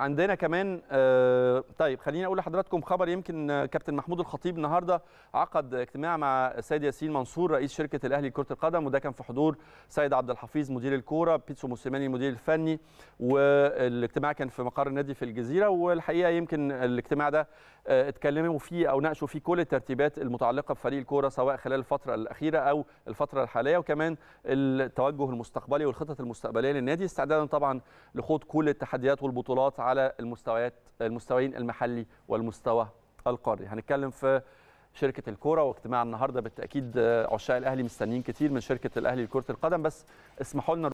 عندنا كمان آه، طيب خليني اقول لحضراتكم خبر يمكن كابتن محمود الخطيب النهارده عقد اجتماع مع السيد ياسين منصور رئيس شركه الاهلي لكره القدم وده كان في حضور سيد عبد الحفيظ مدير الكوره بيتسو موسيماني المدير الفني والاجتماع كان في مقر النادي في الجزيره والحقيقه يمكن الاجتماع ده آه، اتكلموا فيه او ناقشوا فيه كل الترتيبات المتعلقه بفريق الكوره سواء خلال الفتره الاخيره او الفتره الحاليه وكمان التوجه المستقبلي والخطط المستقبليه للنادي استعدادا طبعا لخوض كل التحديات والبطولات على المستويات المستويين المحلي والمستوى القاري هنتكلم في شركه الكوره واجتماع النهارده بالتاكيد آه، عشاق الاهلي مستنيين كتير من شركه الاهلي لكره القدم بس اسمحوا لنا